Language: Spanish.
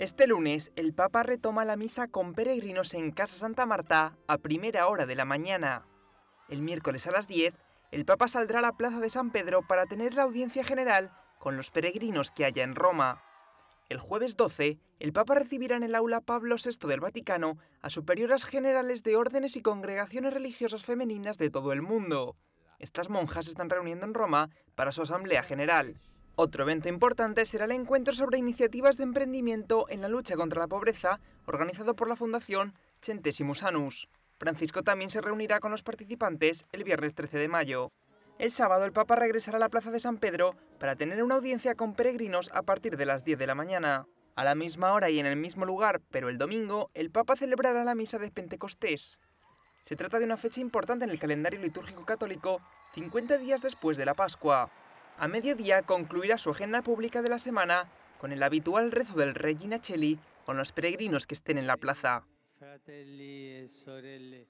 Este lunes, el Papa retoma la misa con peregrinos en Casa Santa Marta a primera hora de la mañana. El miércoles a las 10, el Papa saldrá a la Plaza de San Pedro para tener la audiencia general con los peregrinos que haya en Roma. El jueves 12, el Papa recibirá en el aula Pablo VI del Vaticano a superioras generales de órdenes y congregaciones religiosas femeninas de todo el mundo. Estas monjas se están reuniendo en Roma para su asamblea general. Otro evento importante será el encuentro sobre iniciativas de emprendimiento en la lucha contra la pobreza, organizado por la Fundación Centesimus Anus. Francisco también se reunirá con los participantes el viernes 13 de mayo. El sábado el Papa regresará a la Plaza de San Pedro para tener una audiencia con peregrinos a partir de las 10 de la mañana. A la misma hora y en el mismo lugar, pero el domingo, el Papa celebrará la misa de Pentecostés. Se trata de una fecha importante en el calendario litúrgico católico, 50 días después de la Pascua. A mediodía concluirá su agenda pública de la semana con el habitual rezo del Regina Cheli con los peregrinos que estén en la plaza. E